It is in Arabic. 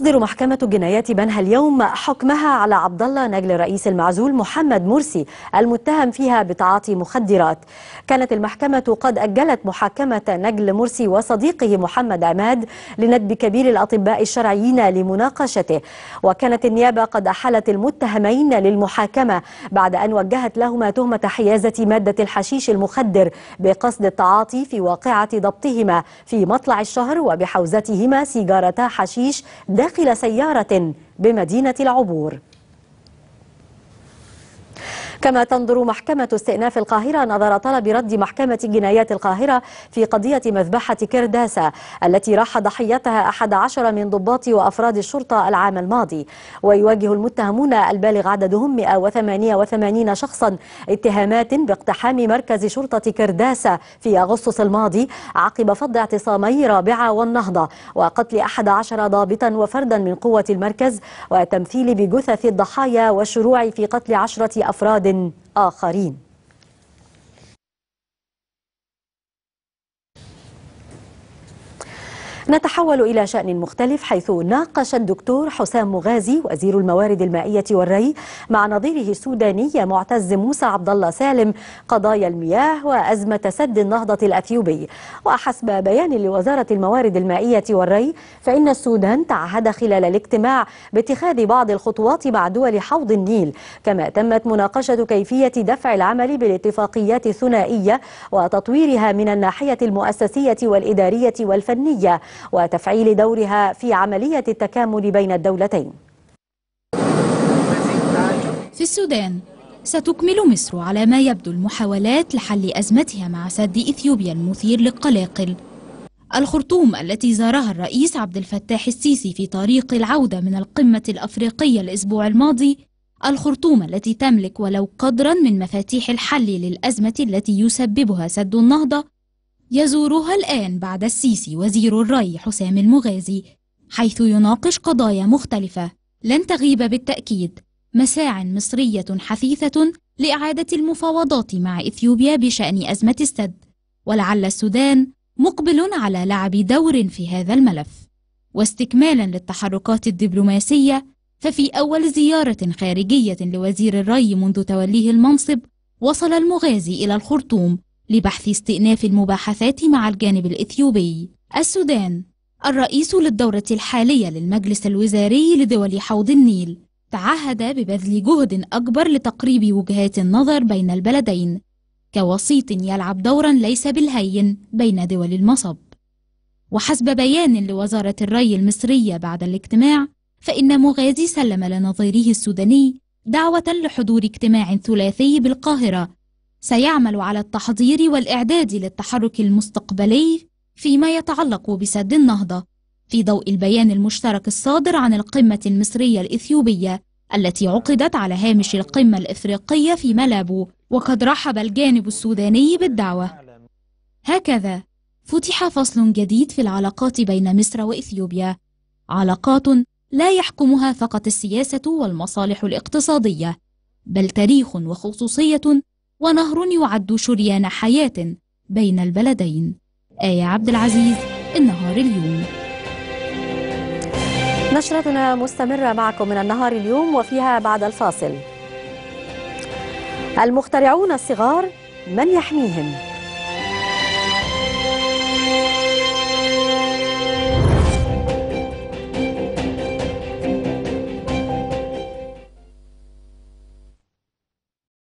تصدر محكمة جنايات بنها اليوم حكمها على عبد الله نجل رئيس المعزول محمد مرسي المتهم فيها بتعاطي مخدرات. كانت المحكمة قد أجلت محاكمة نجل مرسي وصديقه محمد عماد لندب كبير الأطباء الشرعيين لمناقشته. وكانت النيابة قد أحالت المتهمين للمحاكمة بعد أن وجهت لهما تهمة حيازة مادة الحشيش المخدر بقصد التعاطي في واقعة ضبطهما في مطلع الشهر وبحوزتهما سيجارتا حشيش داخل داخل سيارة بمدينة العبور كما تنظر محكمة استئناف القاهرة نظر طلب رد محكمة جنايات القاهرة في قضية مذبحة كرداسة التي راح ضحيتها أحد عشر من ضباط وأفراد الشرطة العام الماضي ويواجه المتهمون البالغ عددهم 188 شخصا اتهامات باقتحام مركز شرطة كرداسة في أغسطس الماضي عقب فض اعتصامي رابعة والنهضة وقتل أحد عشر ضابطا وفردا من قوة المركز وتمثيل بجثث الضحايا والشروع في قتل عشرة أفراد اخرين نتحول إلى شأن مختلف حيث ناقش الدكتور حسام مغازي وزير الموارد المائية والري مع نظيره السوداني معتز موسى عبد الله سالم قضايا المياه وأزمة سد النهضة الأثيوبي وحسب بيان لوزارة الموارد المائية والري فإن السودان تعهد خلال الاجتماع باتخاذ بعض الخطوات مع دول حوض النيل كما تمت مناقشة كيفية دفع العمل بالاتفاقيات الثنائية وتطويرها من الناحية المؤسسية والإدارية والفنية وتفعيل دورها في عملية التكامل بين الدولتين في السودان ستكمل مصر على ما يبدو المحاولات لحل أزمتها مع سد إثيوبيا المثير للقلاقل الخرطوم التي زارها الرئيس عبد الفتاح السيسي في طريق العودة من القمة الأفريقية الأسبوع الماضي الخرطوم التي تملك ولو قدرا من مفاتيح الحل للأزمة التي يسببها سد النهضة يزورها الآن بعد السيسي وزير الري حسام المغازي حيث يناقش قضايا مختلفة لن تغيب بالتأكيد مساع مصرية حثيثة لإعادة المفاوضات مع إثيوبيا بشأن أزمة السد ولعل السودان مقبل على لعب دور في هذا الملف واستكمالا للتحركات الدبلوماسية ففي أول زيارة خارجية لوزير الري منذ توليه المنصب وصل المغازي إلى الخرطوم لبحث استئناف المباحثات مع الجانب الإثيوبي السودان الرئيس للدورة الحالية للمجلس الوزاري لدول حوض النيل تعهد ببذل جهد أكبر لتقريب وجهات النظر بين البلدين كوسيط يلعب دورا ليس بالهين بين دول المصب وحسب بيان لوزارة الري المصرية بعد الاجتماع فإن مغازي سلم لنظيره السوداني دعوة لحضور اجتماع ثلاثي بالقاهرة سيعمل على التحضير والإعداد للتحرك المستقبلي فيما يتعلق بسد النهضة في ضوء البيان المشترك الصادر عن القمة المصرية الإثيوبية التي عقدت على هامش القمة الإفريقية في ملابو وقد رحب الجانب السوداني بالدعوة هكذا فتح فصل جديد في العلاقات بين مصر وإثيوبيا علاقات لا يحكمها فقط السياسة والمصالح الاقتصادية بل تاريخ وخصوصية ونهر يعد شريان حياة بين البلدين آية عبد العزيز النهار اليوم نشرتنا مستمرة معكم من النهار اليوم وفيها بعد الفاصل المخترعون الصغار من يحميهم؟